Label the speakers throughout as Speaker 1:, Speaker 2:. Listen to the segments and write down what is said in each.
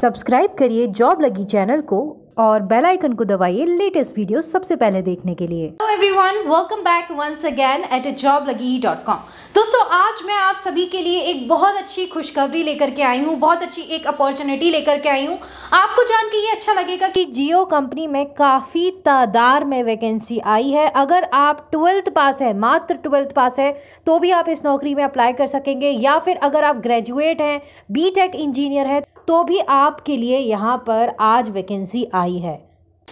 Speaker 1: subscribe करिए job लगी channel को और बेल आइकन को दबाइए लेटेस्ट वीडियो सबसे पहले देखने के लिए hello everyone welcome back once again at job Lagi dot com दोस्तों आज मैं आप सभी के लिए एक बहुत अच्छी खुशखबरी लेकर के आई हूँ बहुत अच्छी एक अपॉर्चुनिटी लेकर के आई हूँ आपको जान के ये अच्छा लगेगा कि जियो कंपनी में काफ़ी तादार में वैकेंसी आई है अगर आप ट्वेल्थ पास है मात्र ट्वेल्थ पास है तो भी आप इस नौकरी में अप्लाई कर सकेंगे या फिर अगर आप ग्रेजुएट हैं बी इंजीनियर हैं तो भी आपके लिए यहाँ पर आज वैकेंसी आई है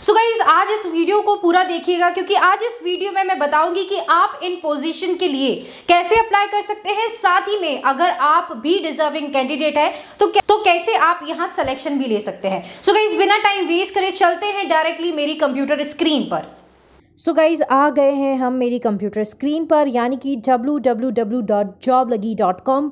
Speaker 1: सो so गाइज आज इस वीडियो को पूरा देखिएगा क्योंकि आज इस वीडियो में मैं बताऊंगी कि आप इन पोजीशन के लिए कैसे अप्लाई कर सकते हैं साथ ही में अगर आप भी डिजर्विंग कैंडिडेट है तो तो कैसे आप यहां सिलेक्शन भी ले सकते हैं सो so गाइज बिना टाइम वेस्ट करे चलते हैं डायरेक्टली मेरी कंप्यूटर स्क्रीन पर सो so गाइज़ आ गए हैं हम मेरी कंप्यूटर स्क्रीन पर यानी कि डब्ल्यू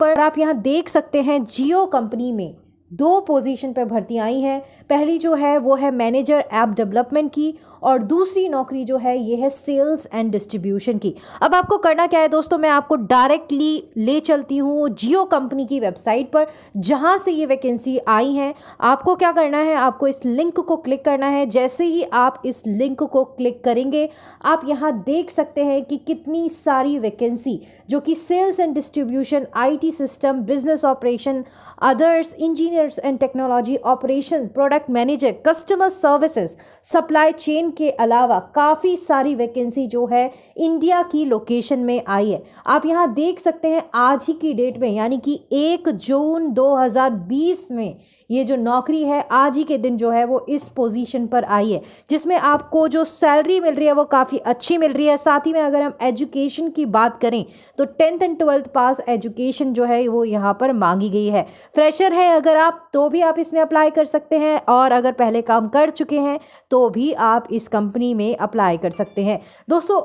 Speaker 1: पर आप यहाँ देख सकते हैं जियो कंपनी में दो पोजीशन पर भर्ती आई हैं पहली जो है वो है मैनेजर ऐप डेवलपमेंट की और दूसरी नौकरी जो है ये है सेल्स एंड डिस्ट्रीब्यूशन की अब आपको करना क्या है दोस्तों मैं आपको डायरेक्टली ले चलती हूँ जियो कंपनी की वेबसाइट पर जहाँ से ये वैकेंसी आई हैं आपको क्या करना है आपको इस लिंक को क्लिक करना है जैसे ही आप इस लिंक को क्लिक करेंगे आप यहाँ देख सकते हैं कि कितनी सारी वैकेंसी जो कि sales and distribution I system business operation others engineer sectors and technology operation product manager customer services supply chain के अलावा काफ़ी सारी वैकेंसी जो है इंडिया की लोकेशन में आई है आप यहाँ देख सकते हैं आज ही की डेट में यानी कि एक जून 2020 में ये जो नौकरी है आज ही के दिन जो है वो इस पोजीशन पर आई है जिसमें आपको जो सैलरी मिल रही है वो काफ़ी अच्छी मिल रही है साथ ही में अगर हम एजुकेशन की बात करें तो tenth and twelfth pass education जो है वो यहाँ पर मांगी गई है फ्रेशर है अगर आप आप तो भी आप इसमें अप्लाई कर सकते हैं और अगर पहले काम कर चुके हैं तो भी आप इस कंपनी में अप्लाई कर सकते हैं दोस्तों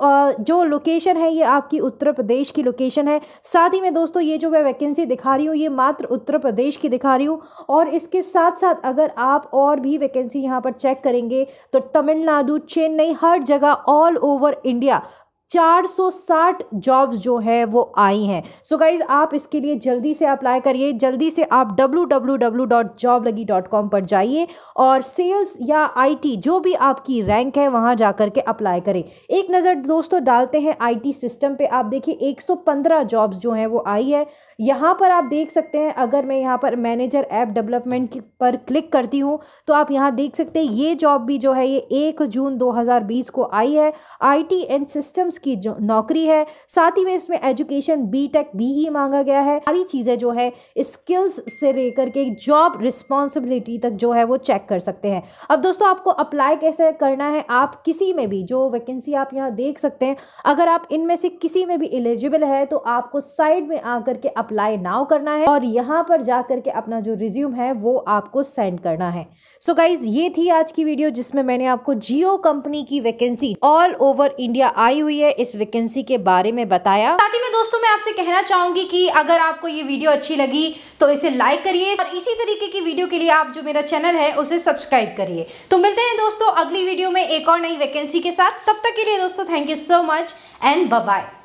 Speaker 1: जो लोकेशन है ये आपकी उत्तर प्रदेश की लोकेशन है साथ ही में दोस्तों ये जो मैं वैकेंसी दिखा रही हूँ ये मात्र उत्तर प्रदेश की दिखा रही हूँ और इसके साथ साथ अगर आप और भी वैकेंसी यहाँ पर चेक करेंगे तो तमिलनाडु चेन्नई हर जगह ऑल ओवर इंडिया 460 जॉब्स जो है वो आई हैं सो so गाइज आप इसके लिए जल्दी से अप्लाई करिए जल्दी से आप www.joblagi.com पर जाइए और सेल्स या आईटी जो भी आपकी रैंक है वहाँ जा कर के अप्लाई करें एक नज़र दोस्तों डालते हैं आईटी सिस्टम पे आप देखिए 115 जॉब्स जो हैं वो आई है यहाँ पर आप देख सकते हैं अगर मैं यहाँ पर मैनेजर ऐप डेवलपमेंट पर क्लिक करती हूँ तो आप यहाँ देख सकते हैं ये जॉब भी जो है ये एक जून दो को आई है आई एंड सिस्टम्स स्टूडेंट्स की जो नौकरी है साथ ही में इसमें एजुकेशन बी टेक बीई मांगा गया है सारी चीज़ें जो है स्किल्स से लेकर के जॉब रिस्पॉन्सिबिलिटी तक जो है वो चेक कर सकते हैं अब दोस्तों आपको अप्लाई कैसे करना है आप किसी में भी जो वैकेंसी आप यहाँ देख सकते हैं अगर आप इनमें से किसी में भी एलिजिबल है तो आपको साइड में आकर के अप्लाई नाउ करना है और यहाँ पर जा करके अपना जो रिज्यूम है वो आपको सेंड करना है सो so गाइज ये थी आज की वीडियो जिसमें मैंने आपको जियो कंपनी की वैकेंसी ऑल ओवर इंडिया आई हुई है है इस वैकेंसी के बारे में बताया साथ ही में दोस्तों मैं आपसे कहना चाहूंगी कि अगर आपको ये वीडियो अच्छी लगी तो इसे लाइक करिए और इसी तरीके की वीडियो के लिए आप जो मेरा चैनल है उसे सब्सक्राइब करिए तो मिलते हैं दोस्तों अगली वीडियो में एक और नई वैकेंसी के साथ तब तक के लिए दोस्तों thank you so much and bye